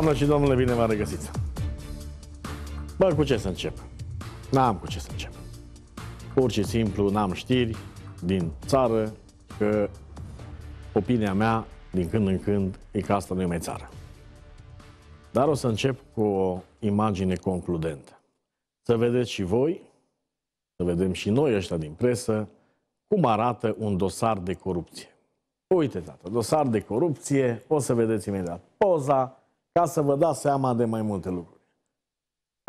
Doamne și domnule, bine v-am regăsit. Bă, cu ce să încep? N-am cu ce să încep. Pur și simplu n-am știri din țară că opinia mea din când în când e că asta nu e mai țară. Dar o să încep cu o imagine concludentă. Să vedeți și voi, să vedem și noi ăștia din presă, cum arată un dosar de corupție. Uite, tata, dosar de corupție, o să vedeți imediat poza, ca să vă dați seama de mai multe lucruri.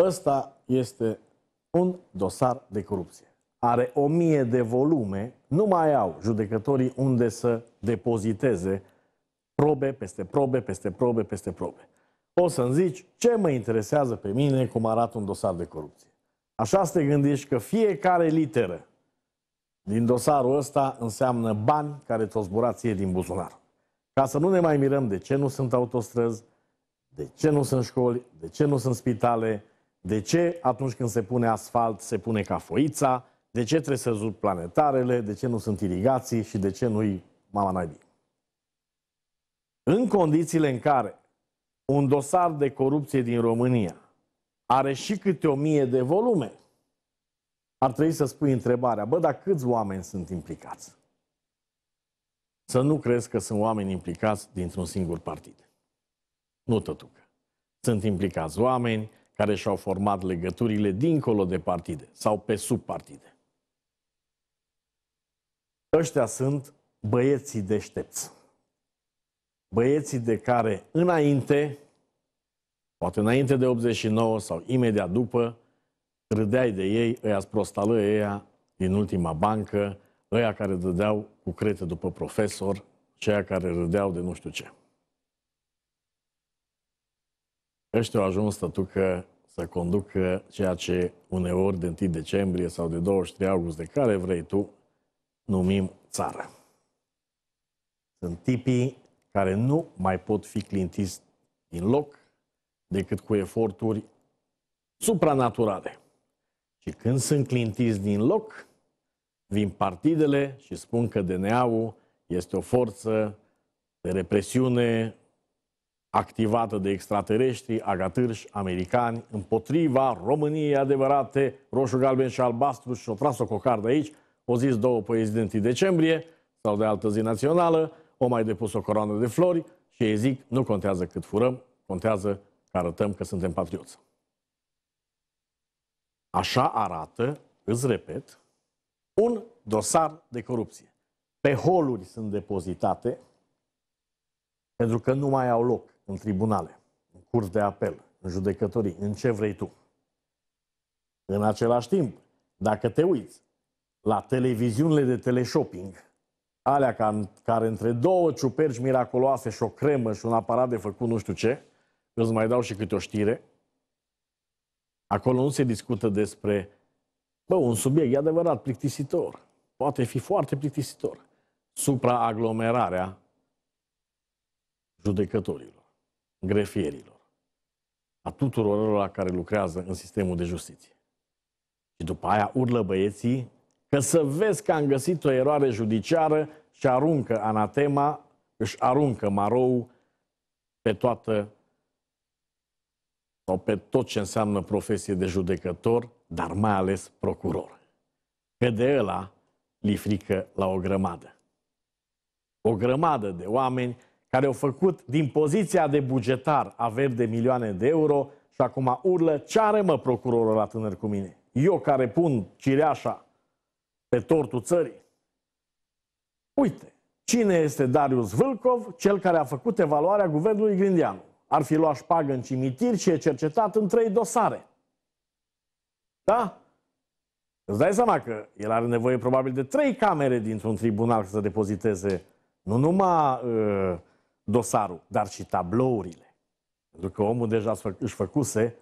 Ăsta este un dosar de corupție. Are o mie de volume, nu mai au judecătorii unde să depoziteze probe peste probe, peste probe, peste probe. O să-mi zici ce mă interesează pe mine cum arată un dosar de corupție. Așa să te gândești că fiecare literă din dosarul ăsta înseamnă bani care ți o ție din buzunar. Ca să nu ne mai mirăm de ce nu sunt autostrăzi, de ce nu sunt școli, de ce nu sunt spitale, de ce atunci când se pune asfalt se pune cafoița, de ce trebuie să zut planetarele, de ce nu sunt irigații și de ce nu-i mama naibii. În condițiile în care un dosar de corupție din România are și câte o mie de volume, ar trebui să spui întrebarea, bă, dar câți oameni sunt implicați? Să nu crezi că sunt oameni implicați dintr-un singur partid nu tătucă. Sunt implicați oameni care și-au format legăturile dincolo de partide sau pe subpartide. Ăștia sunt băieții deștepți. Băieții de care înainte, poate înainte de 89 sau imediat după, râdeai de ei, ăia sprostală ea din ultima bancă, ăia care dădeau cu crete după profesor, ceea care râdeau de nu știu ce. Ăștia au ajuns stătucă să conducă ceea ce uneori de 1 decembrie sau de 23 august, de care vrei tu, numim țară. Sunt tipii care nu mai pot fi clintiți din loc decât cu eforturi supranaturale. Și când sunt clintiți din loc, vin partidele și spun că DNA-ul este o forță de represiune activată de extraterestri, agatârși, americani, împotriva României adevărate, roșu, galben și albastru și o tras o cocardă aici, o zis două poezii din 1 decembrie sau de altă zi națională, o mai depus o coroană de flori și ei zic, nu contează cât furăm, contează că arătăm că suntem patrioți. Așa arată, îți repet, un dosar de corupție. Pe holuri sunt depozitate pentru că nu mai au loc în tribunale, în curs de apel, în judecătorii, în ce vrei tu. În același timp, dacă te uiți la televiziunile de teleshopping, alea ca, care între două ciuperci miraculoase și o cremă și un aparat de făcut nu știu ce, îți mai dau și câte o știre, acolo nu se discută despre bă, un subiect e adevărat plictisitor, poate fi foarte plictisitor, supraaglomerarea judecătorilor grefierilor, a tuturor la care lucrează în sistemul de justiție. Și după aia urlă băieții că să vezi că am găsit o eroare judiciară și aruncă anatema, își aruncă marou pe toată sau pe tot ce înseamnă profesie de judecător, dar mai ales procuror. Că de ăla li frică la o grămadă. O grămadă de oameni care au făcut din poziția de bugetar averi de milioane de euro și acum urlă ce are mă procurorul la tânăr cu mine? Eu care pun cireașa pe tortul țării? Uite, cine este Darius Vâlcov, cel care a făcut evaluarea guvernului Grindeanu? Ar fi luat șpagă în cimitir și e cercetat în trei dosare. Da? Îți dai seama că el are nevoie probabil de trei camere dintr-un tribunal să depoziteze nu numai uh, dosarul, dar și tablourile. Pentru că omul deja își făcuse,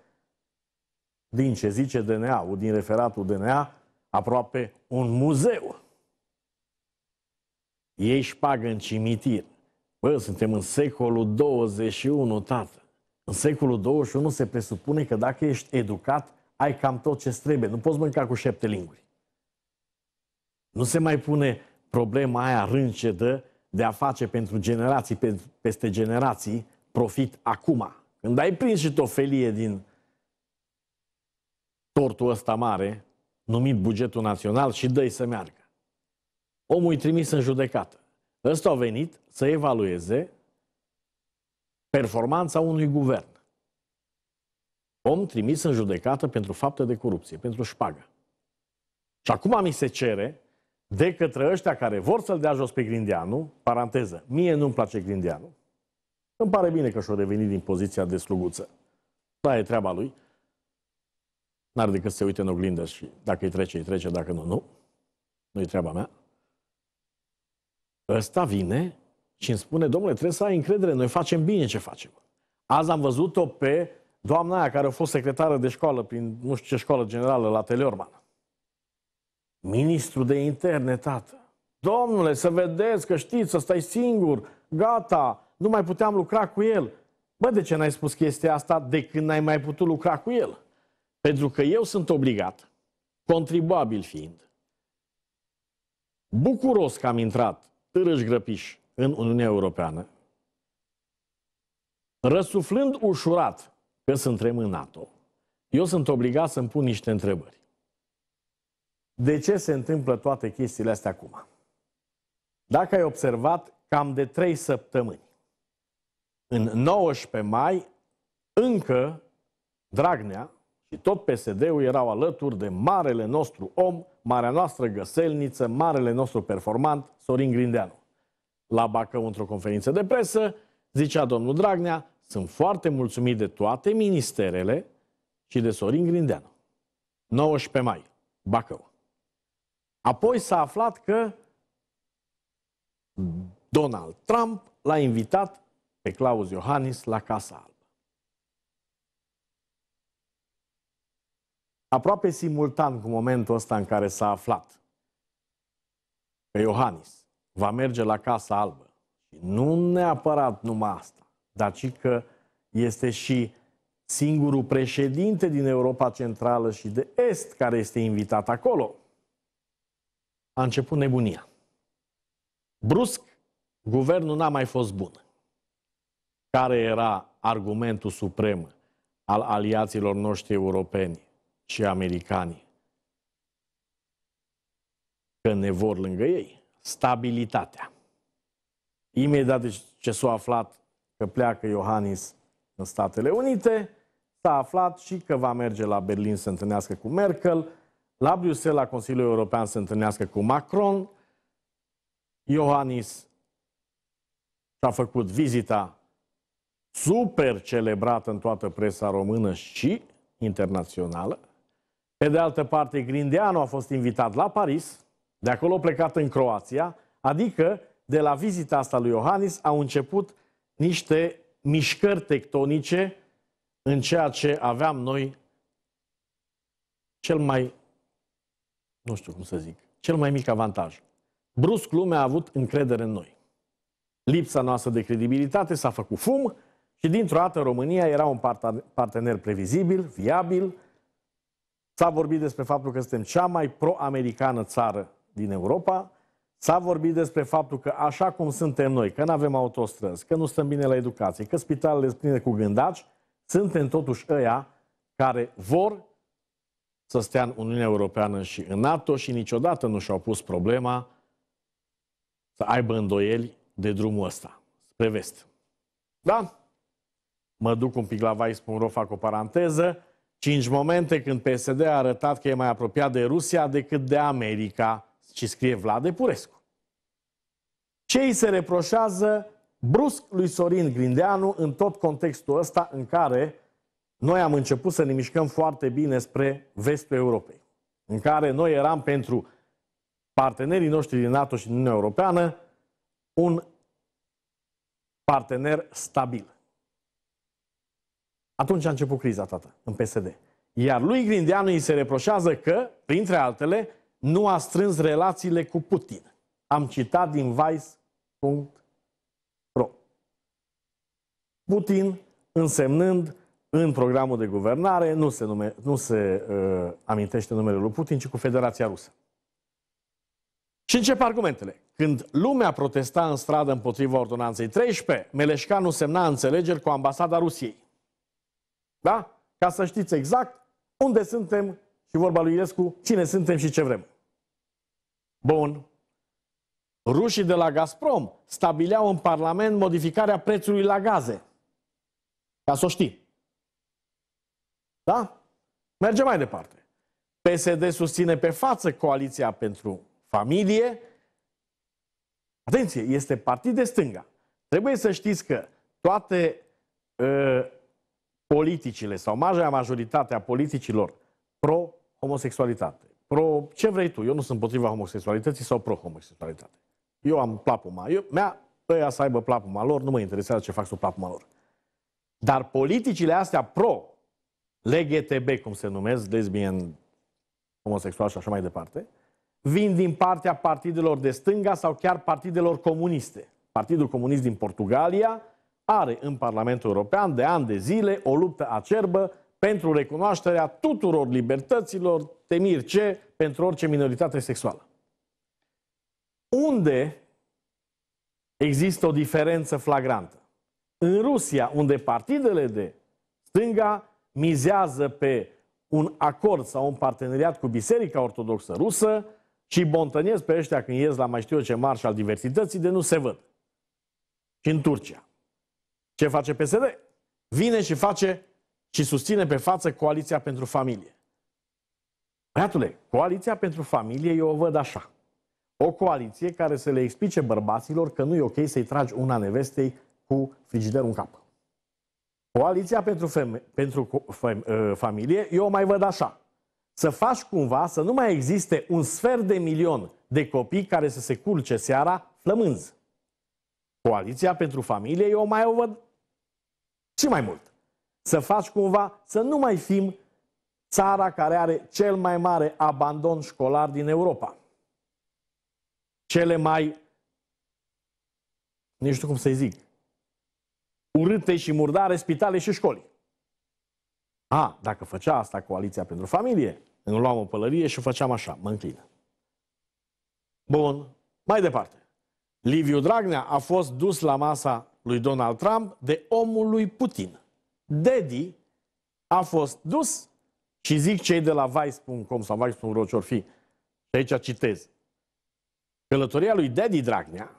din ce zice DNA-ul, din referatul DNA, aproape un muzeu. Ei își pagă în cimitir. Bă, suntem în secolul 21, tată. În secolul 21 se presupune că dacă ești educat, ai cam tot ce trebuie. Nu poți mânca cu șapte linguri. Nu se mai pune problema aia râncedă de a face pentru generații, peste generații, profit acum. Când ai prins și o felie din tortul ăsta mare, numit bugetul național, și dă să meargă. Omul îi trimis în judecată. Ăsta a venit să evalueze performanța unui guvern. Om trimis în judecată pentru fapte de corupție, pentru șpagă. Și acum mi se cere de către ăștia care vor să-l dea jos pe Grindeanu, paranteză, mie nu-mi place Grindeanu, îmi pare bine că și-o revenit din poziția de sluguță. Da, e treaba lui. N-ar decât să se uite în oglindă și dacă îi trece, îi trece, dacă nu, nu. Nu-i treaba mea. Ăsta vine și îmi spune, domnule, trebuie să ai încredere, noi facem bine ce facem. Azi am văzut-o pe doamna aia care a fost secretară de școală prin nu știu ce școală generală la Teleorman. Ministru de interne, tată. Domnule, să vedeți că știți, să stai singur, gata, nu mai puteam lucra cu el. Bă, de ce n-ai spus chestia asta de când n-ai mai putut lucra cu el? Pentru că eu sunt obligat, contribuabil fiind, bucuros că am intrat târâși grăpiș în Uniunea Europeană, răsuflând ușurat că suntem în NATO, eu sunt obligat să-mi pun niște întrebări. De ce se întâmplă toate chestiile astea acum? Dacă ai observat, cam de trei săptămâni, în 19 mai, încă Dragnea și tot PSD-ul erau alături de marele nostru om, marea noastră găselniță, marele nostru performant, Sorin Grindeanu. La Bacău, într-o conferință de presă, zicea domnul Dragnea, sunt foarte mulțumit de toate ministerele și de Sorin Grindeanu. 19 mai, Bacău. Apoi s-a aflat că Donald Trump l-a invitat pe Claus Iohannis la Casa Albă. Aproape simultan cu momentul ăsta în care s-a aflat că Iohannis va merge la Casa Albă, nu neapărat numai asta, dar și că este și singurul președinte din Europa Centrală și de Est care este invitat acolo – a început nebunia. Brusc, guvernul n-a mai fost bun. Care era argumentul suprem al aliaților noștri europeni și americani? Că ne vor lângă ei. Stabilitatea. Imediat deci ce s-a aflat că pleacă Iohannis în Statele Unite, s-a aflat și că va merge la Berlin să întâlnească cu Merkel, la Bruxelles, la Consiliul European, să întâlnească cu Macron. Iohannis și-a făcut vizita super celebrată în toată presa română și internațională. Pe de altă parte, Grindeanu a fost invitat la Paris, de acolo a plecat în Croația, adică de la vizita asta lui Iohannis au început niște mișcări tectonice în ceea ce aveam noi cel mai nu știu cum să zic, cel mai mic avantaj. Brusc lumea a avut încredere în noi. Lipsa noastră de credibilitate s-a făcut fum și dintr-o dată România era un partener previzibil, viabil. S-a vorbit despre faptul că suntem cea mai pro-americană țară din Europa. S-a vorbit despre faptul că așa cum suntem noi, că nu avem autostrăzi, că nu stăm bine la educație, că spitalele sunt pline cu gândaci, suntem totuși ăia care vor să stea în Uniunea Europeană și în NATO și niciodată nu și-au pus problema să aibă îndoieli de drumul ăsta, spre vest. Da? Mă duc un pic la Vice.ro, fac o paranteză. Cinci momente când PSD a arătat că e mai apropiat de Rusia decât de America, și scrie Vlad Purescu. Ce îi se reproșează brusc lui Sorin Grindeanu în tot contextul ăsta în care noi am început să ne mișcăm foarte bine spre vestul Europei, în care noi eram pentru partenerii noștri din NATO și din Uniunea Europeană un partener stabil. Atunci a început criza, tată, în PSD. Iar lui Grindeanu îi se reproșează că, printre altele, nu a strâns relațiile cu Putin. Am citat din vice.ro Putin însemnând în programul de guvernare nu se, nume, nu se uh, amintește numele lui Putin, ci cu Federația Rusă. Și încep argumentele. Când lumea protesta în stradă împotriva ordonanței 13, Meleșcanu semna înțelegeri cu ambasada Rusiei. Da? Ca să știți exact unde suntem și vorba lui Ilescu, cine suntem și ce vrem. Bun. Rușii de la Gazprom stabileau în Parlament modificarea prețului la gaze. Ca să o știi. Da? Mergem mai departe. PSD susține pe față Coaliția pentru Familie. Atenție, este partid de stânga. Trebuie să știți că toate uh, politicile sau marea majoritatea politicilor pro-homosexualitate, pro ce vrei tu, eu nu sunt potriva homosexualității sau pro-homosexualitate. Eu am plapuma, eu, mea, ăia să aibă plapuma lor, nu mă interesează ce fac sub plapuma lor. Dar politicile astea pro LGTB, cum se numesc, lesbien, homosexual și așa mai departe, vin din partea partidelor de stânga sau chiar partidelor comuniste. Partidul Comunist din Portugalia are în Parlamentul European de ani de zile o luptă acerbă pentru recunoașterea tuturor libertăților, temir ce, pentru orice minoritate sexuală. Unde există o diferență flagrantă? În Rusia, unde partidele de stânga mizează pe un acord sau un parteneriat cu Biserica Ortodoxă Rusă ci bontănesc pe ăștia când ies la mai știu eu ce marș al diversității de nu se văd. Și în Turcia. Ce face PSD? Vine și face și susține pe față Coaliția pentru Familie. Băiatule, Coaliția pentru Familie eu o văd așa. O coaliție care să le explice bărbaților că nu e ok să-i tragi una nevestei cu frigiderul în cap. Coaliția pentru, feme- pentru fem- ă, familie, eu o mai văd așa. Să faci cumva să nu mai existe un sfert de milion de copii care să se culce seara flămânzi. Coaliția pentru familie, eu mai o văd și mai mult. Să faci cumva să nu mai fim țara care are cel mai mare abandon școlar din Europa. Cele mai, nu știu cum să-i zic, urâte și murdare spitale și școli. A, dacă făcea asta Coaliția pentru Familie, îmi luam o pălărie și o făceam așa, mă înclină. Bun, mai departe. Liviu Dragnea a fost dus la masa lui Donald Trump de omul lui Putin. Dedi a fost dus și zic cei de la Vice.com sau Vice.ro ce fi, și aici citez. Călătoria lui Daddy Dragnea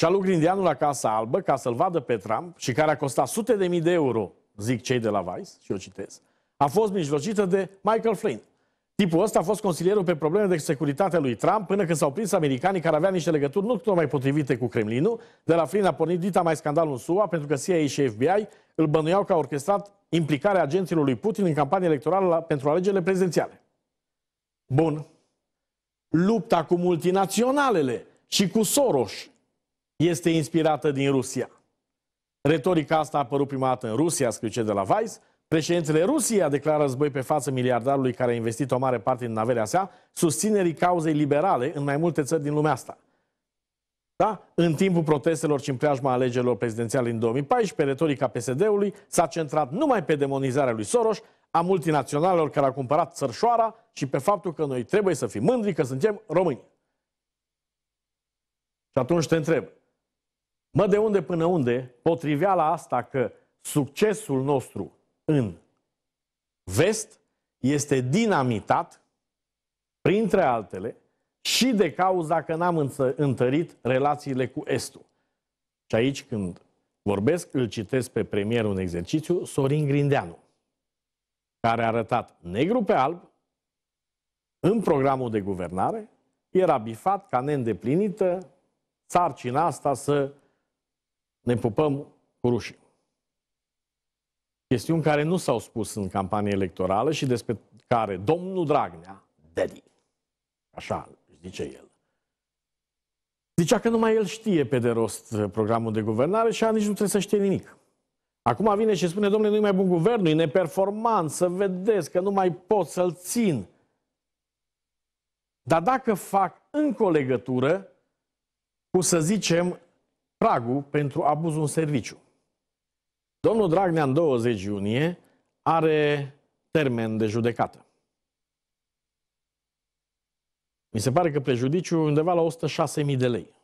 și-a luat Grindeanu la Casa Albă ca să-l vadă pe Trump și care a costat sute de mii de euro, zic cei de la Vice, și o citez, a fost mijlocită de Michael Flynn. Tipul ăsta a fost consilierul pe probleme de securitate lui Trump până când s-au prins americanii care aveau niște legături nu tocmai potrivite cu Kremlinul. De la Flynn a pornit dita mai scandalul în SUA pentru că CIA și FBI îl bănuiau că a orchestrat implicarea agenților lui Putin în campania electorală la, pentru alegerile prezidențiale. Bun. Lupta cu multinaționalele și cu Soros este inspirată din Rusia. Retorica asta a apărut prima dată în Rusia, scriu de la Vice. Președintele Rusiei a declarat război pe față miliardarului care a investit o mare parte din averea sa, susținerii cauzei liberale în mai multe țări din lumea asta. Da? În timpul protestelor și în preajma alegerilor prezidențiale în 2014, retorica PSD-ului s-a centrat numai pe demonizarea lui Soros, a multinaționalelor care au cumpărat țărșoara și pe faptul că noi trebuie să fim mândri că suntem români. Și atunci te întreb, Mă, de unde până unde, potriveala asta că succesul nostru în vest este dinamitat, printre altele, și de cauza că n-am întărit relațiile cu Estul. Și aici, când vorbesc, îl citesc pe premierul în exercițiu, Sorin Grindeanu, care a arătat negru pe alb în programul de guvernare, era bifat ca neîndeplinită sarcina asta să ne pupăm cu rușii. Chestiuni care nu s-au spus în campanie electorală și despre care domnul Dragnea, Daddy, așa zice el, zicea că numai el știe pe de rost programul de guvernare și a nici nu trebuie să știe nimic. Acum vine și spune, domnule, nu-i mai bun guvernul, e neperformant, să vedeți că nu mai pot să-l țin. Dar dacă fac încă o legătură cu, să zicem, pragul pentru abuzul în serviciu. Domnul Dragnea, în 20 iunie, are termen de judecată. Mi se pare că prejudiciul undeva la 106.000 de lei.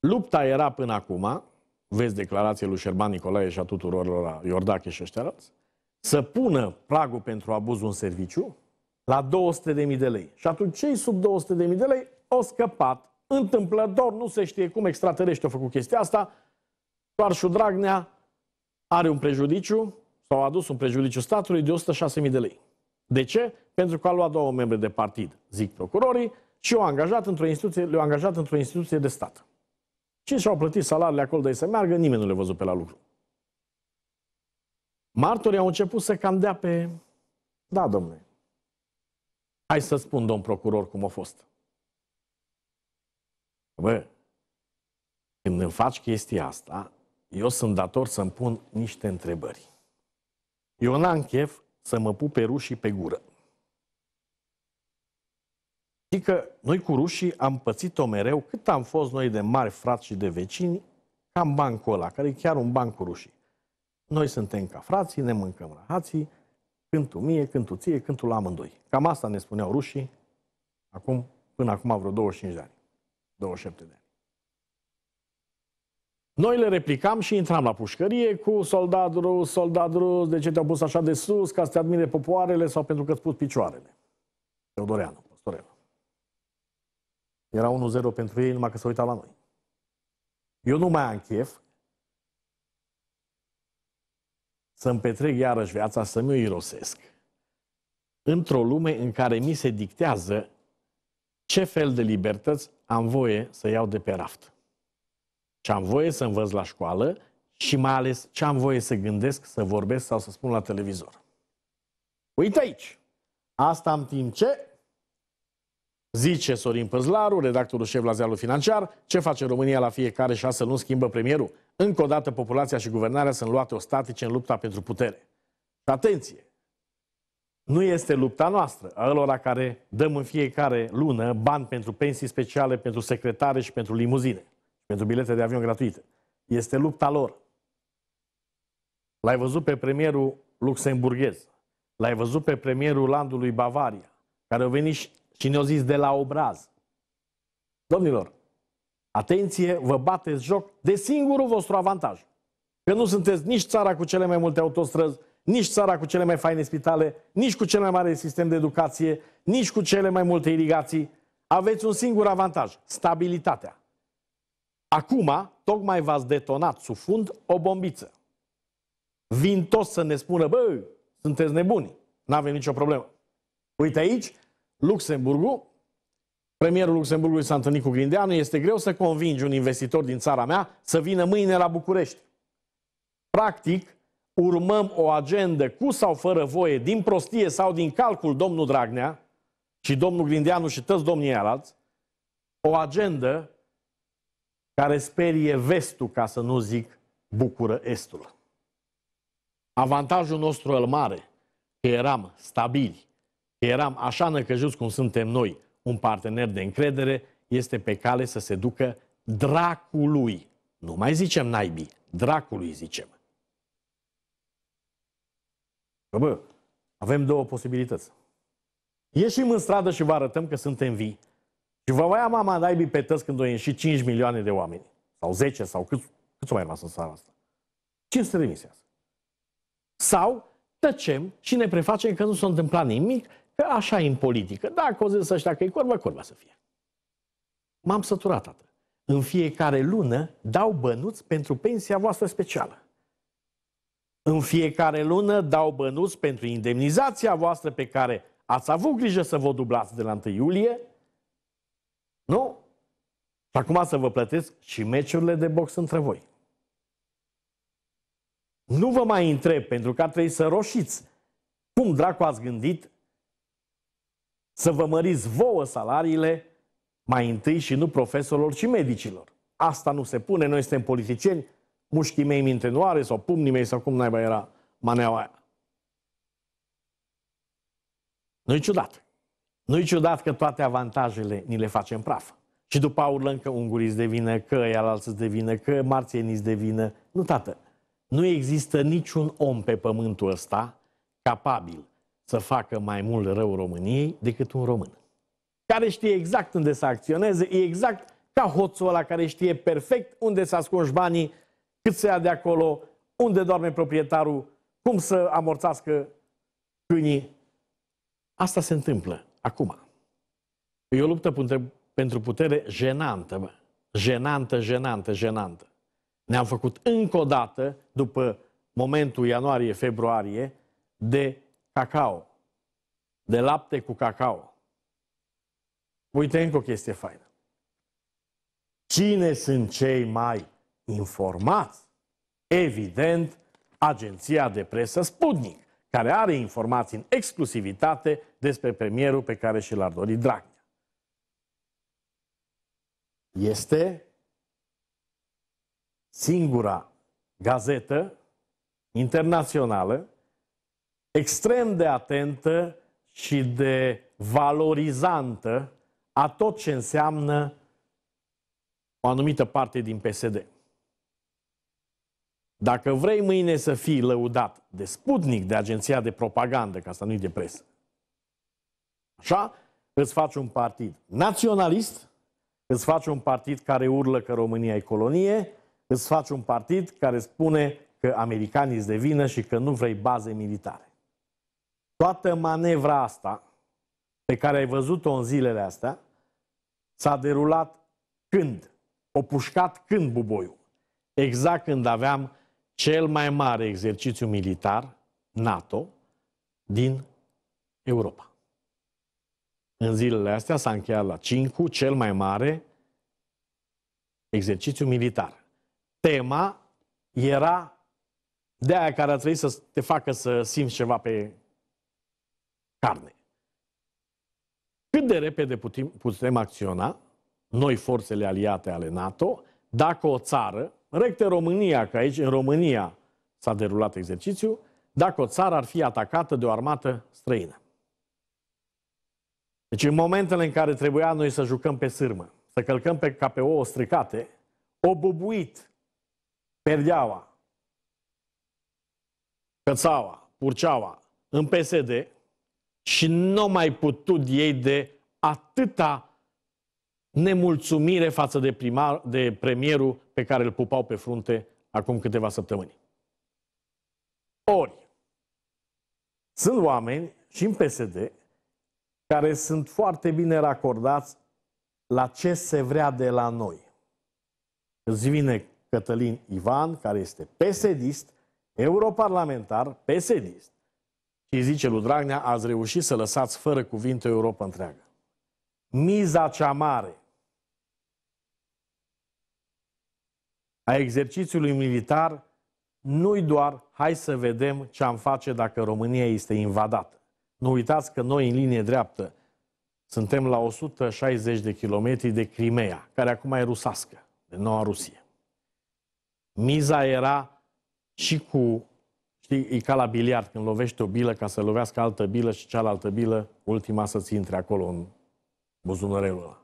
Lupta era până acum, vezi declarație lui Șerban Nicolae și a tuturor lor, Iordache și ăștia să pună pragul pentru abuzul în serviciu la 200.000 de lei. Și atunci cei sub 200.000 de lei au scăpat întâmplător, nu se știe cum extraterești au făcut chestia asta, doar și Dragnea are un prejudiciu, sau a adus un prejudiciu statului de 106.000 de lei. De ce? Pentru că a luat două membre de partid, zic procurorii, și o angajat într-o instituție, le angajat într-o instituție de stat. Și și-au plătit salariile acolo de să meargă, nimeni nu le-a văzut pe la lucru. Martorii au început să cam dea pe... Da, domnule. Hai să spun, domn procuror, cum a fost. Bă, când îmi faci chestia asta, eu sunt dator să-mi pun niște întrebări. Eu n-am chef să mă pe rușii pe gură. Și că noi cu rușii am pățit-o mereu cât am fost noi de mari frați și de vecini, cam bancul ăla, care e chiar un banc cu rușii. Noi suntem ca frații, ne mâncăm rahații, când tu mie, când tu ție, când tu la amândoi. Cam asta ne spuneau rușii acum, până acum vreo 25 de ani. 27 de ani. Noi le replicam și intram la pușcărie cu soldat rus, soldat rus, de ce te-au pus așa de sus, ca să te admire popoarele sau pentru că îți pus picioarele. Teodoreanu, Păstorelu. Era 1-0 pentru ei, numai că se uita la noi. Eu nu mai am chef să-mi petrec iarăși viața, să-mi o irosesc într-o lume în care mi se dictează ce fel de libertăți am voie să iau de pe raft. Ce am voie să învăț la școală și mai ales ce am voie să gândesc, să vorbesc sau să spun la televizor. Uite aici! Asta în timp ce Zice Sorin Păzlaru, redactorul șef la Zealul financiar, ce face România la fiecare șase luni schimbă premierul. Încă o dată populația și guvernarea sunt luate ostatice în lupta pentru putere. Atenție! Nu este lupta noastră, a lor care dăm în fiecare lună bani pentru pensii speciale, pentru secretare și pentru limuzine, pentru bilete de avion gratuite. Este lupta lor. L-ai văzut pe premierul luxemburghez, l-ai văzut pe premierul landului Bavaria, care au venit și ne-au zis de la obraz. Domnilor, atenție, vă bateți joc de singurul vostru avantaj. Că nu sunteți nici țara cu cele mai multe autostrăzi, nici țara cu cele mai faine spitale, nici cu cel mai mare sistem de educație, nici cu cele mai multe irigații. Aveți un singur avantaj, stabilitatea. Acum, tocmai v-ați detonat sub fund o bombiță. Vin toți să ne spună, bă, sunteți nebuni, n-avem nicio problemă. Uite aici, Luxemburgul, premierul Luxemburgului s-a întâlnit cu Grindeanu, este greu să convingi un investitor din țara mea să vină mâine la București. Practic, urmăm o agendă cu sau fără voie, din prostie sau din calcul, domnul Dragnea și domnul Grindeanu și toți domnii alați, o agendă care sperie vestul, ca să nu zic bucură estul. Avantajul nostru el mare, că eram stabili, că eram așa năcăjuți cum suntem noi, un partener de încredere, este pe cale să se ducă dracului. Nu mai zicem naibii, dracului zicem. Că, bă, avem două posibilități. Ieșim în stradă și vă arătăm că suntem vii. Și vă voia mama naibii pe tăți când o ieși 5 milioane de oameni. Sau 10, sau cât, cât o mai rămas în țara asta. 500 de mii Sau tăcem și ne prefacem că nu s-a întâmplat nimic, că așa e în politică. Dacă o zis ăștia că e corba, corba să fie. M-am săturat, atât. În fiecare lună dau bănuți pentru pensia voastră specială. În fiecare lună dau bănuți pentru indemnizația voastră pe care ați avut grijă să vă dublați de la 1 iulie. Nu? Și acum să vă plătesc și meciurile de box între voi. Nu vă mai întreb, pentru că trebuie să roșiți. Cum dracu ați gândit să vă măriți vouă salariile mai întâi și nu profesorilor și medicilor? Asta nu se pune, noi suntem politicieni, mușchii mei minte are, sau pumnii mei sau cum naiba era maneaua aia. Nu-i ciudat. Nu-i ciudat că toate avantajele ni le facem praf. Și după urlăm că ungurii îți devină, că ialalți îți devină, că marțienii îți devină. Nu, tată. Nu există niciun om pe pământul ăsta capabil să facă mai mult rău României decât un român. Care știe exact unde să acționeze, e exact ca hoțul ăla care știe perfect unde să ascunși banii cât se ia de acolo, unde doarme proprietarul, cum să amorțească câinii. Asta se întâmplă acum. E o luptă pentru putere jenantă, mă. jenantă, jenantă, jenantă. Ne-am făcut încă o dată, după momentul ianuarie-februarie, de cacao, de lapte cu cacao. Uite încă o chestie faină. Cine sunt cei mai informat, evident, agenția de presă Sputnik, care are informații în exclusivitate despre premierul pe care și l-ar dori Dragnea. Este singura gazetă internațională extrem de atentă și de valorizantă a tot ce înseamnă o anumită parte din PSD. Dacă vrei mâine să fii lăudat de sputnic de agenția de propagandă, ca asta nu-i de presă, așa, îți faci un partid naționalist, îți faci un partid care urlă că România e colonie, îți faci un partid care spune că americanii îți devină și că nu vrei baze militare. Toată manevra asta, pe care ai văzut-o în zilele astea, s-a derulat când? O pușcat când buboiul? Exact când aveam cel mai mare exercițiu militar NATO din Europa. În zilele astea s-a încheiat la 5 cel mai mare exercițiu militar. Tema era de aia care a trebuit să te facă să simți ceva pe carne. Cât de repede putem, putem acționa noi forțele aliate ale NATO dacă o țară recte România, că aici în România s-a derulat exercițiul, dacă o țară ar fi atacată de o armată străină. Deci în momentele în care trebuia noi să jucăm pe sârmă, să călcăm pe KPO stricate, o bubuit Perdeaua, Cățaua, Purceaua, în PSD și nu mai putut ei de atâta nemulțumire față de, primar, de premierul pe care îl pupau pe frunte acum câteva săptămâni. Ori, sunt oameni și în PSD care sunt foarte bine racordați la ce se vrea de la noi. Îți vine Cătălin Ivan, care este psd europarlamentar, psd și zice lui Dragnea, ați reușit să lăsați fără cuvinte Europa întreagă. Miza cea mare a exercițiului militar nu-i doar hai să vedem ce am face dacă România este invadată. Nu uitați că noi în linie dreaptă suntem la 160 de kilometri de Crimea, care acum e rusască, de noua Rusie. Miza era și cu, știi, e ca la biliard, când lovești o bilă ca să lovească altă bilă și cealaltă bilă, ultima să-ți intre acolo în buzunărelul ăla.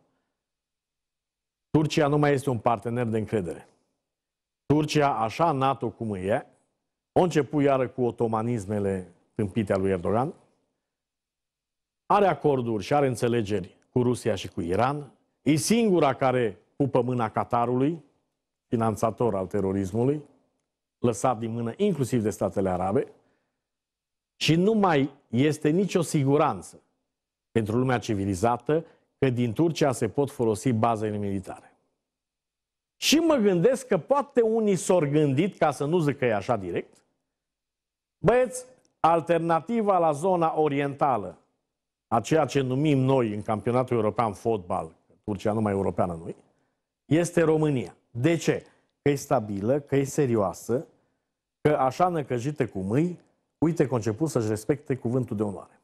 Turcia nu mai este un partener de încredere. Turcia, așa NATO cum e, a început iară cu otomanismele tâmpite a lui Erdogan, are acorduri și are înțelegeri cu Rusia și cu Iran, e singura care pupă mâna Qatarului, finanțator al terorismului, lăsat din mână inclusiv de statele arabe, și nu mai este nicio siguranță pentru lumea civilizată că din Turcia se pot folosi bazele militare. Și mă gândesc că poate unii s-au gândit, ca să nu zic că e așa direct, băieți, alternativa la zona orientală, a ceea ce numim noi în campionatul european fotbal, Turcia numai europeană noi, este România. De ce? Că e stabilă, că e serioasă, că așa năcăjite cu mâini, uite că început să-și respecte cuvântul de onoare.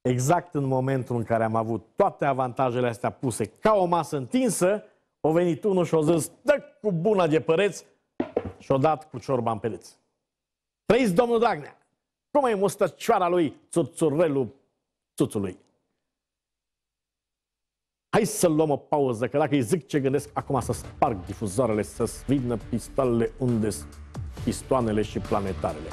Exact în momentul în care am avut toate avantajele astea puse ca o masă întinsă, o venit unul și o zis, dă cu buna de păreț și o dat cu ciorba în pereți. Trăiți domnul Dragnea! Cum e mustăcioara lui țuțurelul țuțului? Hai să luăm o pauză, că dacă îi zic ce gândesc, acum să sparg difuzoarele, să svină pistoalele unde pistoanele și planetarele.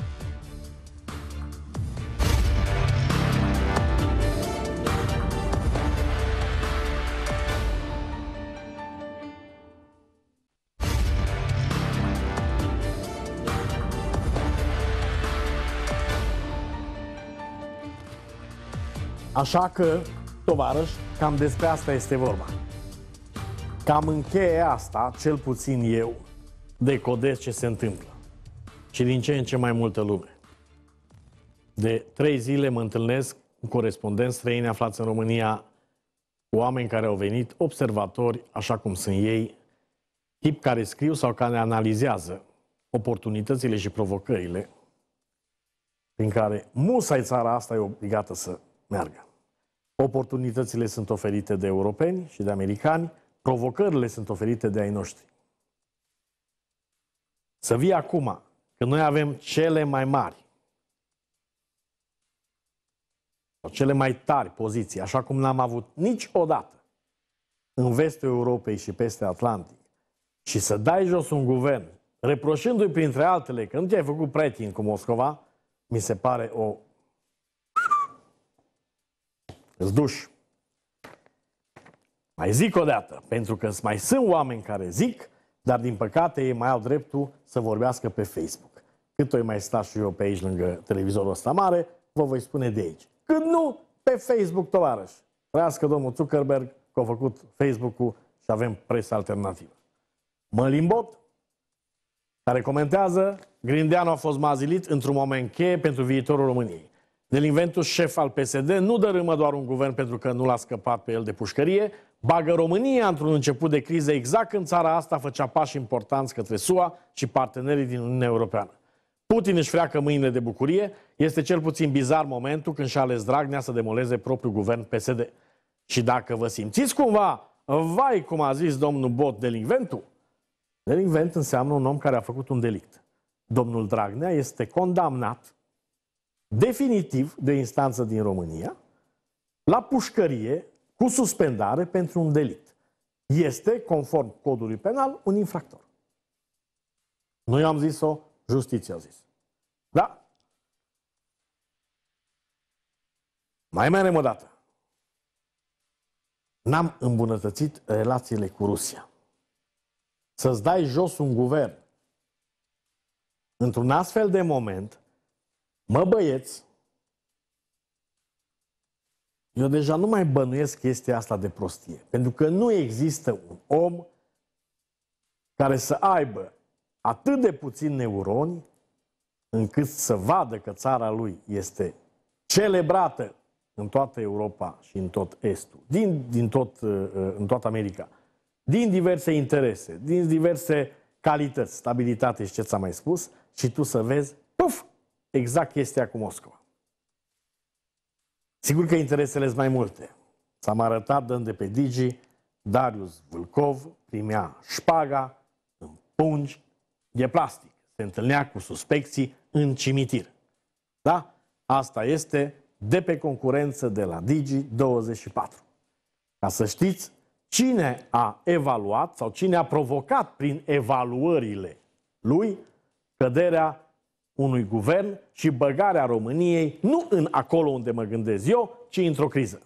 Așa că, tovarăș, cam despre asta este vorba. Cam încheie asta, cel puțin eu, decodez ce se întâmplă. Și din ce în ce mai multă lume. De trei zile mă întâlnesc cu corespondenți străini aflați în România, oameni care au venit, observatori, așa cum sunt ei, tip care scriu sau care analizează oportunitățile și provocările prin care musai țara asta e obligată să meargă. Oportunitățile sunt oferite de europeni și de americani, provocările sunt oferite de ai noștri. Să vii acum, că noi avem cele mai mari, cele mai tari poziții, așa cum n-am avut niciodată în vestul Europei și peste Atlantic, și să dai jos un guvern, reproșându-i printre altele că nu te-ai făcut pretin cu Moscova, mi se pare o Zduș. Mai zic o dată, pentru că mai sunt oameni care zic, dar din păcate ei mai au dreptul să vorbească pe Facebook. Cât o mai sta și eu pe aici lângă televizorul ăsta mare, vă voi spune de aici. Când nu, pe Facebook, tovarăș. Trăiască domnul Zuckerberg că a făcut Facebook-ul și avem presă alternativă. Mă limbot, care comentează, Grindeanu a fost mazilit într-un moment cheie pentru viitorul României. Delinventul șef al PSD nu dărâmă doar un guvern pentru că nu l-a scăpat pe el de pușcărie, bagă România într-un început de criză exact când țara asta făcea pași importanți către SUA și partenerii din Uniunea Europeană. Putin își freacă mâinile de bucurie, este cel puțin bizar momentul când și-a ales Dragnea să demoleze propriul guvern PSD. Și dacă vă simțiți cumva, vai cum a zis domnul Bot, delinventul, delinvent înseamnă un om care a făcut un delict. Domnul Dragnea este condamnat definitiv de instanță din România la pușcărie cu suspendare pentru un delict. Este, conform codului penal, un infractor. Noi am zis-o, justiția a zis. Da? Mai merem o dată. N-am îmbunătățit relațiile cu Rusia. Să-ți dai jos un guvern într-un astfel de moment Mă băieți, eu deja nu mai bănuiesc chestia asta de prostie. Pentru că nu există un om care să aibă atât de puțin neuroni încât să vadă că țara lui este celebrată în toată Europa și în tot Estul, din, din tot, uh, uh, în toată America, din diverse interese, din diverse calități, stabilitate și ce ți-am mai spus, și tu să vezi exact chestia cu Moscova. Sigur că interesele sunt mai multe. S-am arătat dând de pe Digi, Darius Vulcov primea șpaga în pungi de plastic. Se întâlnea cu suspecții în cimitir. Da? Asta este de pe concurență de la Digi24. Ca să știți cine a evaluat sau cine a provocat prin evaluările lui căderea unui guvern și băgarea României nu în acolo unde mă gândesc eu, ci într-o criză.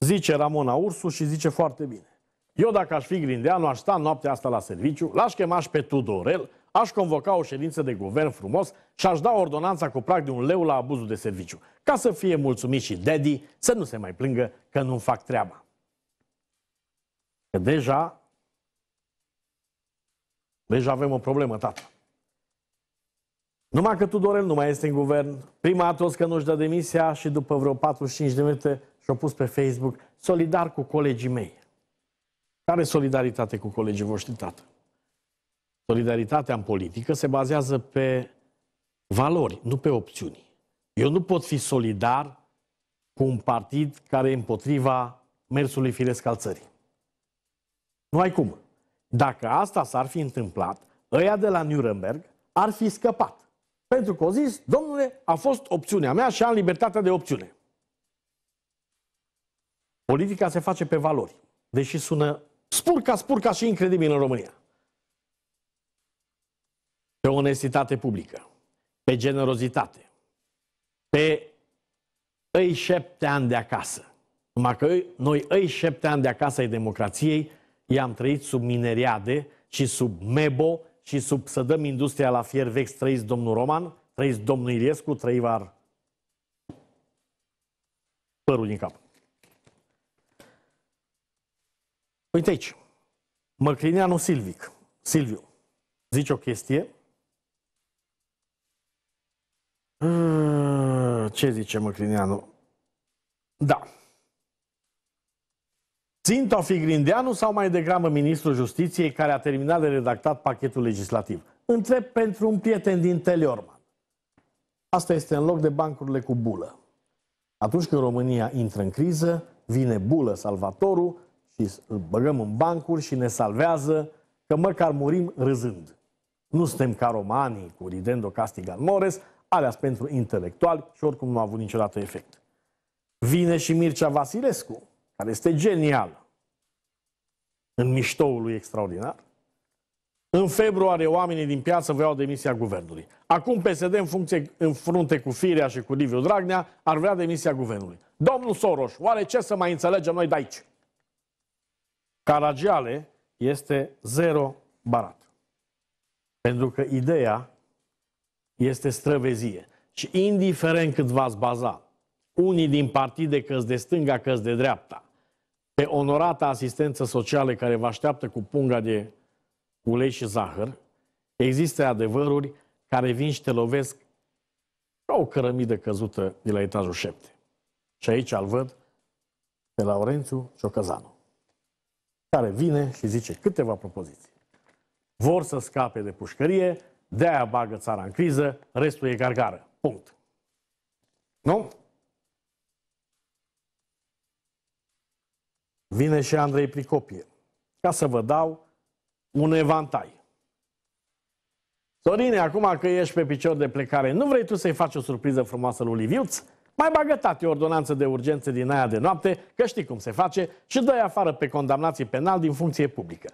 Zice Ramona Ursu și zice foarte bine. Eu dacă aș fi Grindeanu, aș sta noaptea asta la serviciu, l-aș chema și pe Tudorel, aș convoca o ședință de guvern frumos și aș da ordonanța cu prag de un leu la abuzul de serviciu, ca să fie mulțumit și Daddy să nu se mai plângă că nu fac treaba. Că deja Deja deci avem o problemă, tată. Numai că Tudorel nu mai este în guvern. Prima a că nu-și dă demisia și după vreo 45 de minute și-a pus pe Facebook solidar cu colegii mei. Care solidaritate cu colegii voștri, tată? Solidaritatea în politică se bazează pe valori, nu pe opțiuni. Eu nu pot fi solidar cu un partid care e împotriva mersului firesc al țării. Nu ai cum. Dacă asta s-ar fi întâmplat, ăia de la Nuremberg ar fi scăpat. Pentru că au zis, domnule, a fost opțiunea mea și am libertatea de opțiune. Politica se face pe valori, deși sună spurca, spurca și incredibil în România. Pe onestitate publică, pe generozitate, pe îi șapte ani de acasă. Numai că noi îi șapte ani de acasă ai democrației I-am trăit sub mineriade și sub mebo și sub să dăm industria la fier vechi, trăiți domnul Roman, trăiți domnul Iliescu, trăivar părul din cap. Uite aici, Măclinianu Silvic, Silviu, zice o chestie. Ce zice Măclinianu? Da, Ținta fi Grindeanu sau mai degrabă ministrul justiției care a terminat de redactat pachetul legislativ? Întreb pentru un prieten din Teleorman. Asta este în loc de bancurile cu bulă. Atunci când România intră în criză, vine bulă salvatorul și îl băgăm în bancuri și ne salvează că măcar murim râzând. Nu suntem ca romanii cu Ridendo Castigan Mores, alea pentru intelectuali și oricum nu a avut niciodată efect. Vine și Mircea Vasilescu, care este genial în miștoul lui extraordinar. În februarie, oamenii din piață vreau demisia guvernului. Acum PSD, în, funcție, în frunte cu Firea și cu Liviu Dragnea, ar vrea demisia guvernului. Domnul Soros, oare ce să mai înțelegem noi de aici? Caragiale este zero barat. Pentru că ideea este străvezie. Și indiferent cât v-ați baza, unii din partide căți de stânga, căți de dreapta, pe onorata asistență socială care vă așteaptă cu punga de ulei și zahăr, există adevăruri care vin și te lovesc ca o cărămidă căzută de la etajul 7. Și aici îl văd pe Laurențiu Ciocăzanu, care vine și zice câteva propoziții. Vor să scape de pușcărie, de-aia bagă țara în criză, restul e gargară. Punct. Nu? vine și Andrei Pricopie. Ca să vă dau un evantai. Sorine, acum că ești pe picior de plecare, nu vrei tu să-i faci o surpriză frumoasă lui Liviuț? Mai bagătate o ordonanță de urgență din aia de noapte, că știi cum se face, și dă afară pe condamnații penal din funcție publică.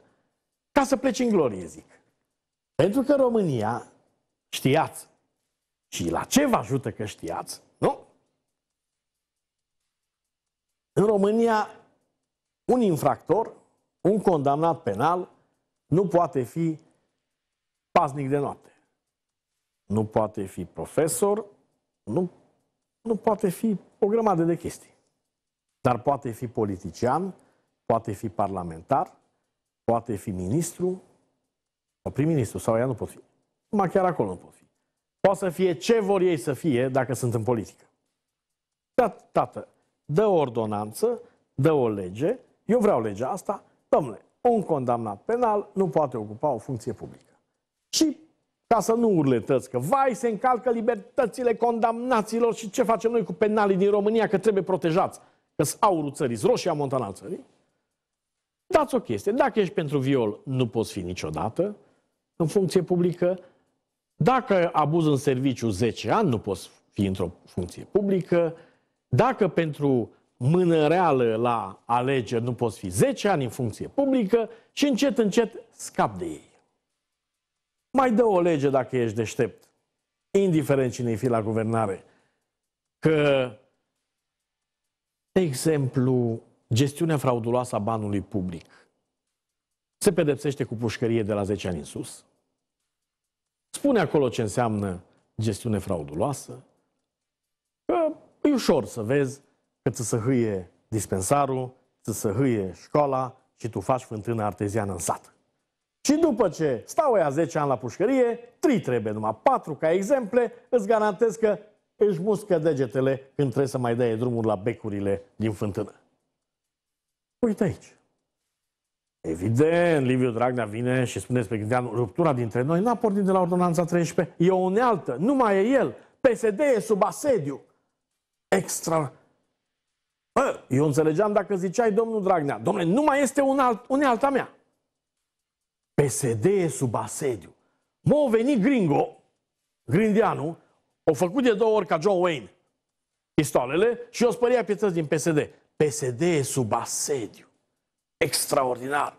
Ca să pleci în glorie, zic. Pentru că România, știați, și la ce vă ajută că știați, nu? În România un infractor, un condamnat penal, nu poate fi paznic de noapte. Nu poate fi profesor, nu, nu poate fi o grămadă de chestii. Dar poate fi politician, poate fi parlamentar, poate fi ministru, sau prim-ministru, sau ea nu pot fi. Numai chiar acolo nu pot fi. Poate să fie ce vor ei să fie dacă sunt în politică. Tată, tată dă o ordonanță, dă o lege eu vreau legea asta, domnule, un condamnat penal nu poate ocupa o funcție publică. Și ca să nu urletăți că vai, se încalcă libertățile condamnaților și ce facem noi cu penalii din România că trebuie protejați, că sunt aurul țării, roșia montana țării, dați o chestie. Dacă ești pentru viol, nu poți fi niciodată în funcție publică. Dacă abuz în serviciu 10 ani, nu poți fi într-o funcție publică. Dacă pentru mână reală la alegeri, nu poți fi 10 ani în funcție publică și încet, încet scap de ei. Mai dă o lege dacă ești deștept, indiferent cine fi la guvernare, că, de exemplu, gestiunea frauduloasă a banului public se pedepsește cu pușcărie de la 10 ani în sus. Spune acolo ce înseamnă gestiune frauduloasă, că e ușor să vezi că ți să hâie dispensarul, ți să hâie școala și tu faci fântână arteziană în sat. Și după ce stau ea 10 ani la pușcărie, 3 trebuie numai, 4 ca exemple, îți garantez că își muscă degetele când trebuie să mai dai drumul la becurile din fântână. Uite aici. Evident, Liviu Dragnea vine și spune despre Grindeanu, ruptura dintre noi n-a pornit de la Ordonanța 13, e o unealtă, nu mai e el, PSD e sub asediu. Extra, Bă, eu înțelegeam dacă ziceai domnul Dragnea, domnule, nu mai este un alt, unealta mea. PSD e sub asediu. M-a venit gringo, grindianu, o făcut de două ori ca John Wayne pistoalele și o spăria pietăți din PSD. PSD e sub asediu. Extraordinar.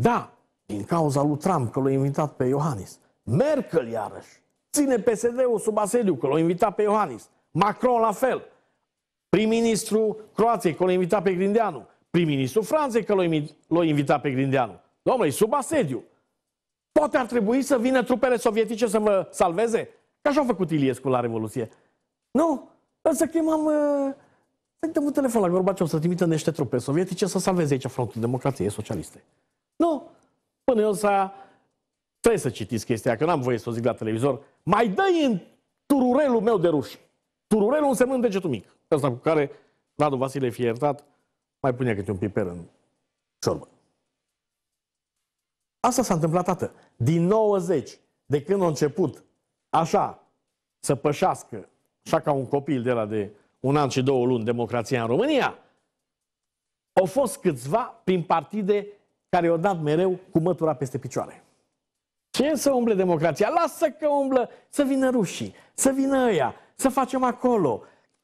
Da, din cauza lui Trump, că l-a invitat pe Iohannis. Merkel, iarăși, ține PSD-ul sub asediu, că l-a invitat pe Iohannis. Macron, la fel prim-ministru Croației, că l-a invitat pe Grindeanu, prim-ministru Franței, că l-a invitat pe Grindeanu. Domnule, e sub asediu. Poate ar trebui să vină trupele sovietice să vă salveze? Că așa a făcut Iliescu la Revoluție. Nu, să chemăm... Să uh, dăm un telefon la Gorbaciov să trimită niște trupe sovietice să salveze aici frontul democrației socialiste. Nu, până eu să... Trebuie să citiți chestia, că n-am voie să o zic la televizor. Mai dă în tururelul meu de ruși. Tururelul însemnând degetul mic. Asta cu care Radu Vasile Fiertat mai punea câte un piper în ciorbă. Asta s-a întâmplat atât. Din 90, de când a început așa să pășească, așa ca un copil de la de un an și două luni democrația în România, au fost câțiva prin partide care au dat mereu cu mătura peste picioare. Ce să umble democrația? Lasă că umblă, să vină rușii, să vină ăia, să facem acolo,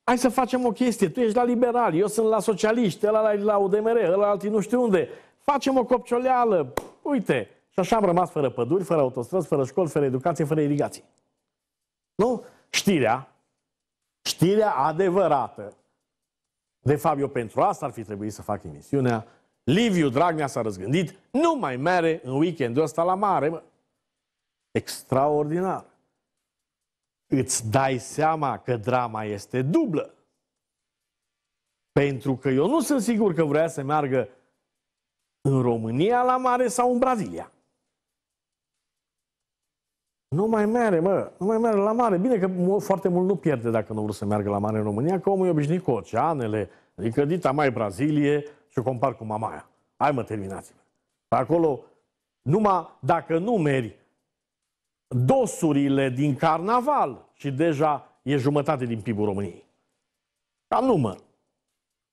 hai să facem o chestie, tu ești la liberal, eu sunt la socialiști, ăla la, la UDMR, ăla alții nu știu unde, facem o copcioleală, uite. Și așa am rămas fără păduri, fără autostrăzi, fără școli, fără educație, fără irigații. Nu? Știrea, știrea adevărată. De fapt, eu pentru asta ar fi trebuit să fac emisiunea. Liviu Dragnea s-a răzgândit, nu mai mere în weekendul ăsta la mare. Mă. Extraordinar îți dai seama că drama este dublă. Pentru că eu nu sunt sigur că vrea să meargă în România la mare sau în Brazilia. Nu mai mere, mă, nu mai mere la mare. Bine că foarte mult nu pierde dacă nu vrea să meargă la mare în România, că omul e obișnuit cu oceanele, adică dita mai Brazilie și o compar cu mamaia. Hai mă, terminați mă Acolo, numai dacă nu meri dosurile din carnaval și deja e jumătate din PIB-ul României. Cam număr.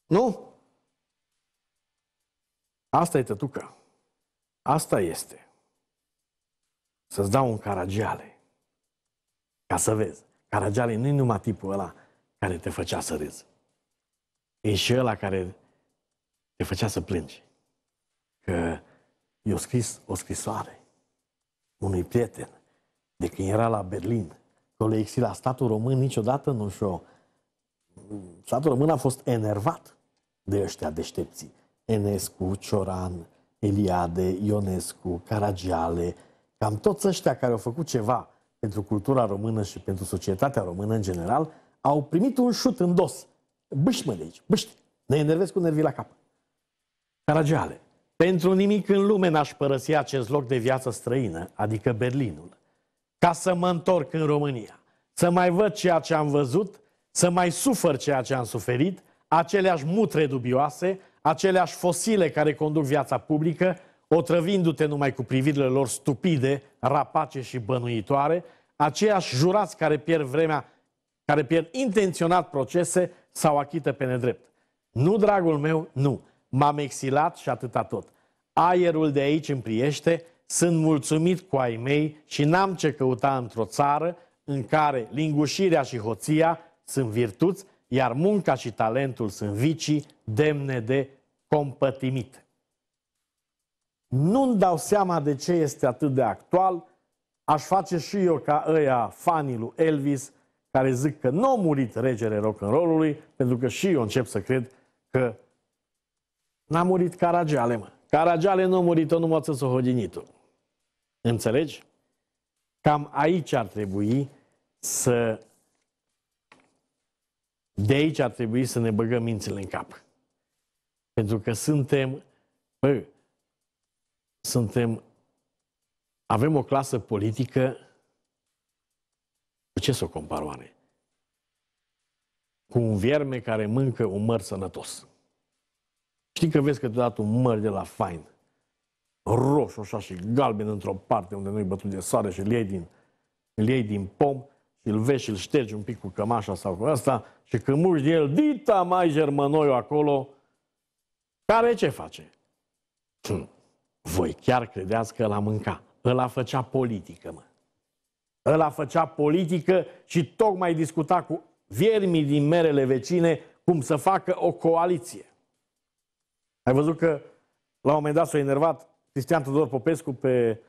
Nu? Asta e tătucă. Asta este. Să-ți dau un caragiale. Ca să vezi. Caragiale nu e numai tipul ăla care te făcea să râzi. E și ăla care te făcea să plângi. Că i-a scris o scrisoare unui prieten de când era la Berlin. Acolo exila statul român niciodată nu și-o... Statul român a fost enervat de ăștia deștepții. Enescu, Cioran, Eliade, Ionescu, Caragiale, cam toți ăștia care au făcut ceva pentru cultura română și pentru societatea română în general, au primit un șut în dos. bâși mă de aici, bâși ne enervez cu nervii la cap. Caragiale, pentru nimic în lume n-aș părăsi acest loc de viață străină, adică Berlinul ca să mă întorc în România, să mai văd ceea ce am văzut, să mai sufăr ceea ce am suferit, aceleași mutre dubioase, aceleași fosile care conduc viața publică, otrăvindu-te numai cu privirile lor stupide, rapace și bănuitoare, aceiași jurați care pierd vremea, care pierd intenționat procese sau achită pe nedrept. Nu, dragul meu, nu. M-am exilat și atâta tot. Aerul de aici împriește, priește, sunt mulțumit cu ai mei și n-am ce căuta într-o țară în care lingușirea și hoția sunt virtuți, iar munca și talentul sunt vicii demne de compătimit. Nu-mi dau seama de ce este atât de actual, aș face și eu ca ăia fanii lui Elvis, care zic că nu a murit regele rock'n'roll-ului, pentru că și eu încep să cred că n-a murit Caragiale, mă. Caragiale nu a murit-o numai hodinitul. Înțelegi? Cam aici ar trebui să... De aici ar trebui să ne băgăm mințile în cap. Pentru că suntem... Bă, suntem... Avem o clasă politică... Cu ce să o compar, oare? Cu un vierme care mâncă un măr sănătos. Știi că vezi că câteodată un măr de la fain roșu așa și galben într-o parte unde nu-i bătut de soare și îl iei din, îl iei din pom și îl vezi și îl ștergi un pic cu cămașa sau cu asta și când muși de el, dita mai germănoiu acolo, care ce face? Hm. Voi chiar credeți că l-a mâncat. Ăla făcea politică, mă. Ăla făcea politică și tocmai discuta cu viermii din merele vecine cum să facă o coaliție. Ai văzut că la un moment dat s-a enervat Cristian Tudor Popescu pe,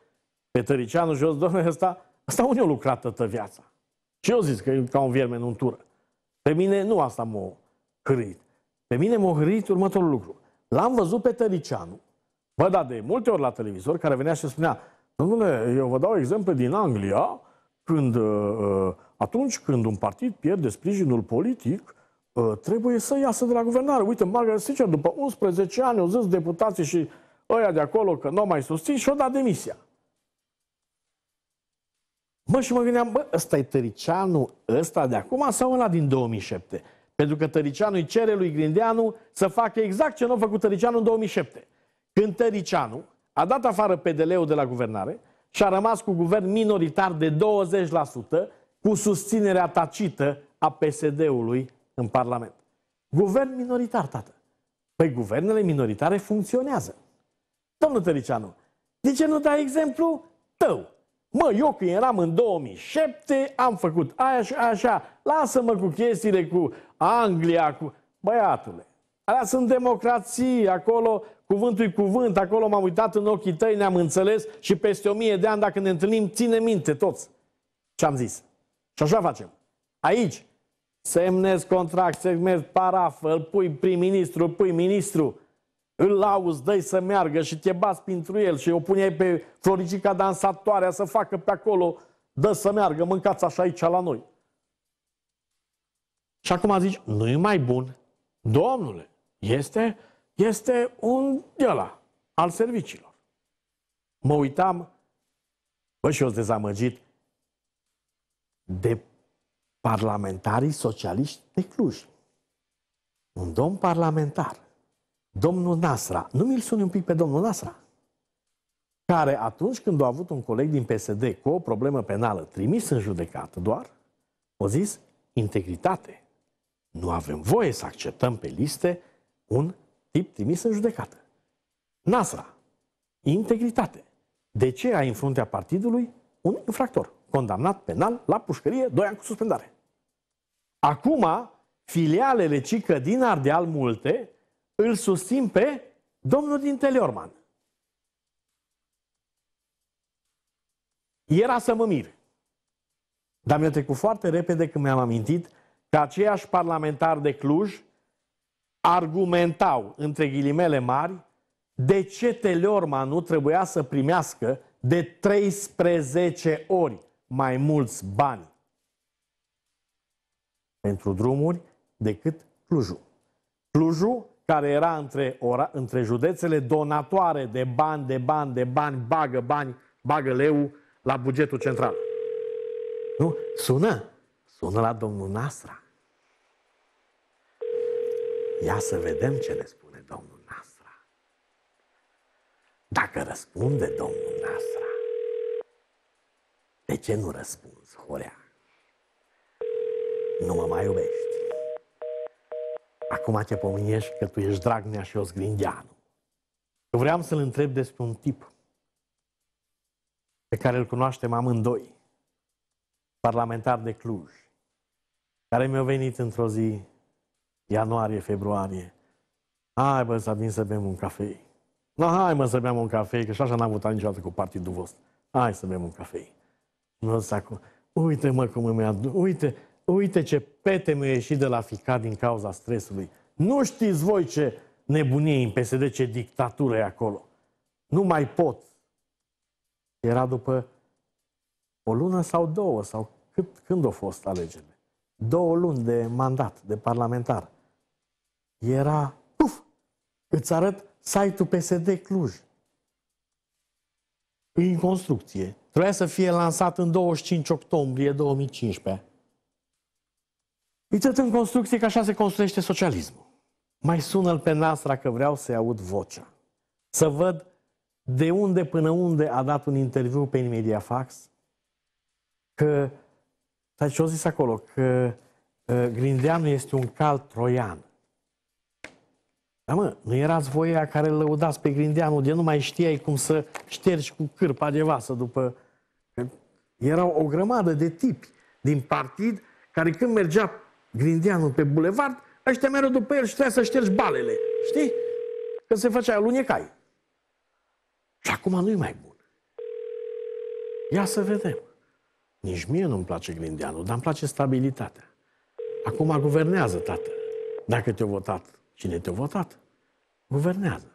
pe Tăricianu și eu zic, doamne, ăsta, ăsta unde a lucrat toată viața? Și eu zic că e ca un vierme în untură. Pe mine nu asta m-a hârit. Pe mine m-a hârit următorul lucru. L-am văzut pe Tăricianu, Văd da de multe ori la televizor, care venea și spunea, domnule, eu vă dau exemple din Anglia, când, uh, uh, atunci când un partid pierde sprijinul politic, uh, trebuie să iasă de la guvernare. Uite, Margaret Thatcher, după 11 ani, au zis deputații și ăia de acolo că nu mai susțin și-o dat demisia. Mă, și mă gândeam, bă, ăsta e Tăricianu ăsta de acum sau ăla din 2007? Pentru că Tăricianu îi cere lui Grindeanu să facă exact ce nu a făcut Tăricianu în 2007. Când Tăricianu a dat afară PDL-ul de la guvernare și a rămas cu guvern minoritar de 20% cu susținerea tacită a PSD-ului în Parlament. Guvern minoritar, tată. Păi guvernele minoritare funcționează. Domnul Tăricianu, de ce nu dai exemplu tău? Mă, eu când eram în 2007, am făcut aia și așa. Lasă-mă cu chestiile cu Anglia, cu... Băiatule, alea sunt democrații, acolo cuvântul cuvânt, acolo m-am uitat în ochii tăi, ne-am înțeles și peste o mie de ani, dacă ne întâlnim, ține minte toți ce am zis. Și așa facem. Aici, semnezi contract, semnezi paraf, îl pui prim-ministru, pui ministru, îl lauzi, dă să meargă și te bați pentru el și o puneai pe Floricica dansatoarea să facă pe acolo, dă să meargă, mâncați așa aici la noi. Și acum zici, nu e mai bun. Domnule, este, este un de ăla, al serviciilor. Mă uitam, bă, și eu dezamăgit de parlamentarii socialiști de Cluj. Un domn parlamentar domnul Nasra. Nu mi-l suni un pic pe domnul Nasra? Care atunci când a avut un coleg din PSD cu o problemă penală trimis în judecată doar, a zis integritate. Nu avem voie să acceptăm pe liste un tip trimis în judecată. Nasra. Integritate. De ce ai în fruntea partidului un infractor condamnat penal la pușcărie 2 ani cu suspendare? Acum, filialele cică din Ardeal multe îl susțin pe domnul din Teleorman. Era să mă mir. Dar mi-a trecut foarte repede când mi-am amintit că aceiași parlamentari de Cluj argumentau, între ghilimele mari, de ce Teleorman nu trebuia să primească de 13 ori mai mulți bani pentru drumuri decât Clujul. Clujul care era între, ora, între județele donatoare de bani, de bani, de bani, bagă bani, bagă leu la bugetul central. Nu? Sună? Sună la domnul Nasra. Ia să vedem ce ne spune domnul Nasra. Dacă răspunde domnul Nasra, de ce nu răspunzi, Horea? Nu mă mai iubești. Acum te pomeniești că tu ești Dragnea și eu Grindeanu. Eu vreau să-l întreb despre un tip pe care îl cunoaștem amândoi, parlamentar de Cluj, care mi-a venit într-o zi, ianuarie, februarie, hai bă, să vin să bem un cafei. No, hai mă să beam un cafei, că și așa n-am votat niciodată cu partidul vostru. Hai să bem un cafei. Nu acum, uite mă cum îmi aduc, uite, uite ce pete mi-a ieșit de la ficat din cauza stresului. Nu știți voi ce nebunie în PSD, ce dictatură e acolo. Nu mai pot. Era după o lună sau două, sau cât, când au fost alegerile. Două luni de mandat, de parlamentar. Era, puf, îți arăt site-ul PSD Cluj. în construcție. Trebuia să fie lansat în 25 octombrie 2015. Uită-te în construcție că așa se construiește socialismul. Mai sună-l pe Nasra că vreau să-i aud vocea. Să văd de unde până unde a dat un interviu pe Mediafax că, stai ce-o zis acolo, că uh, Grindeanu este un cal troian. Da, mă, nu erați voi aia care lăudați pe Grindeanu de nu mai știai cum să ștergi cu cârpa de vasă după... Erau o grămadă de tipi din partid care când mergea grindeanul pe bulevard, ăștia mereu după el și trebuia să ștergi balele. Știi? Că se făcea alunecai. Și acum nu-i mai bun. Ia să vedem. Nici mie nu-mi place Grindeanu, dar îmi place stabilitatea. Acum guvernează, tată. Dacă te-a votat, cine te-a votat? Guvernează.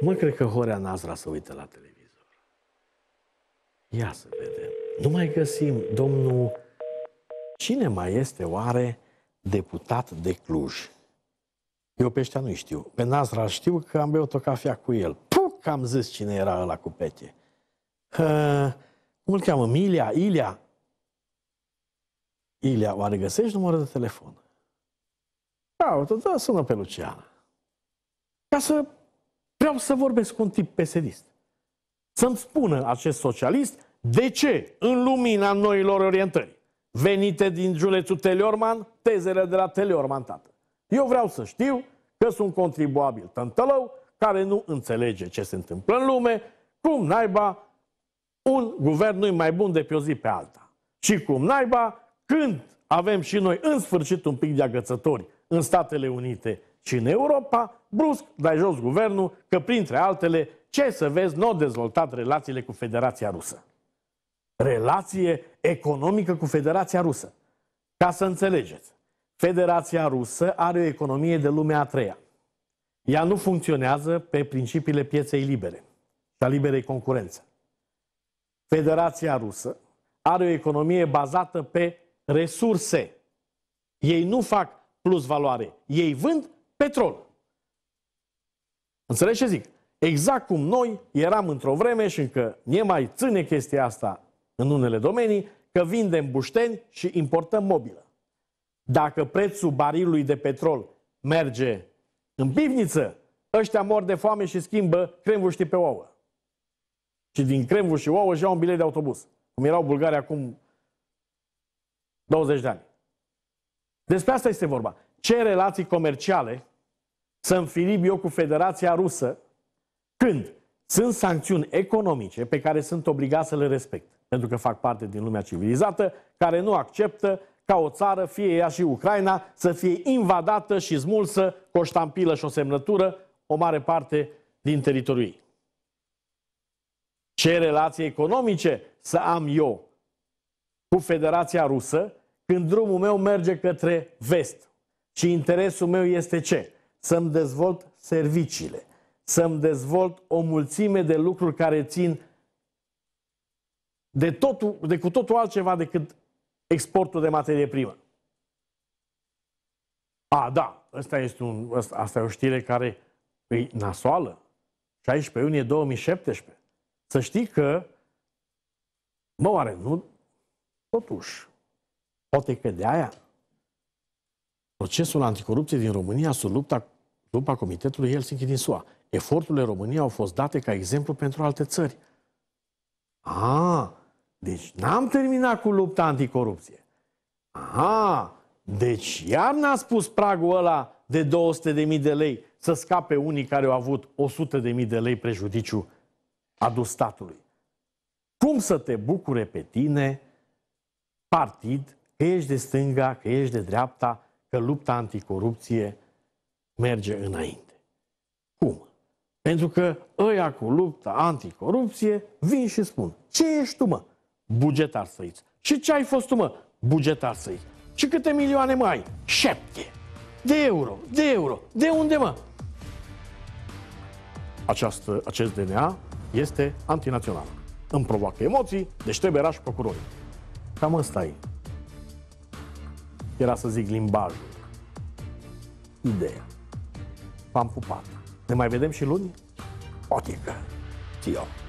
Mă, cred că Horea Nazra să uită la televizor. Ia să vedem. Nu mai găsim domnul Cine mai este oare deputat de Cluj? Eu pe ăștia nu știu. Pe Nazra știu că am beut o cafea cu el. Puc, am zis cine era ăla cu pete. Uh, cum îl cheamă? Milia? Ilia? Ilia, oare găsești numărul de telefon? uite, da, sună pe Luciana. Ca să vreau să vorbesc cu un tip pesedist. Să-mi spună acest socialist de ce în lumina noilor orientări venite din julețul Teleorman, tezele de la Teleorman, tată. Eu vreau să știu că sunt contribuabil tântălău, care nu înțelege ce se întâmplă în lume, cum naiba un guvern nu i mai bun de pe o zi pe alta. Și cum naiba când avem și noi în sfârșit un pic de agățători în Statele Unite și în Europa, brusc dai jos guvernul că printre altele ce să vezi, nu au dezvoltat relațiile cu Federația Rusă relație economică cu Federația Rusă. Ca să înțelegeți, Federația Rusă are o economie de lumea a treia. Ea nu funcționează pe principiile pieței libere și a liberei concurențe. Federația Rusă are o economie bazată pe resurse. Ei nu fac plus valoare, ei vând petrol. Înțelegeți ce zic? Exact cum noi eram într-o vreme și încă ne mai ține chestia asta în unele domenii că vindem bușteni și importăm mobilă. Dacă prețul barilului de petrol merge în pivniță, ăștia mor de foame și schimbă cremvuștii pe ouă. Și din cremvuși și ouă își iau un bilet de autobuz, cum erau bulgari acum 20 de ani. Despre asta este vorba. Ce relații comerciale să înfilib eu cu Federația Rusă când sunt sancțiuni economice pe care sunt obligat să le respect? pentru că fac parte din lumea civilizată, care nu acceptă ca o țară, fie ea și Ucraina, să fie invadată și smulsă cu o ștampilă și o semnătură, o mare parte din teritoriul ei. Ce relații economice să am eu cu Federația Rusă când drumul meu merge către vest? Și interesul meu este ce? Să-mi dezvolt serviciile, să-mi dezvolt o mulțime de lucruri care țin de, totul, de cu totul altceva decât exportul de materie primă. A, da, asta este un, asta, asta e o știre care e nasoală. 16 iunie 2017. Să știi că, mă, oare nu, totuși, poate că de aia procesul anticorupție din România sub lupta, lupta Comitetului Helsinki din SUA. Eforturile României au fost date ca exemplu pentru alte țări. Ah. Deci n-am terminat cu lupta anticorupție. Aha, deci iar n-a spus pragul ăla de 200.000 de lei să scape unii care au avut 100.000 de lei prejudiciu adus statului. Cum să te bucure pe tine, partid, că ești de stânga, că ești de dreapta, că lupta anticorupție merge înainte? Cum? Pentru că ăia cu lupta anticorupție vin și spun, ce ești tu mă? Bugetar săiți. Și ce ai fost tu, mă? Bugetar săiți. Și câte milioane mai ai? Șapte. De euro, de euro. De unde, mă? Această, acest DNA este antinațional. Îmi provoacă emoții, deci trebuie rași și procurorii. Cam ăsta e. Era să zic limbajul. Ideea. V-am pupat. Ne mai vedem și luni? Otică. ți Tio.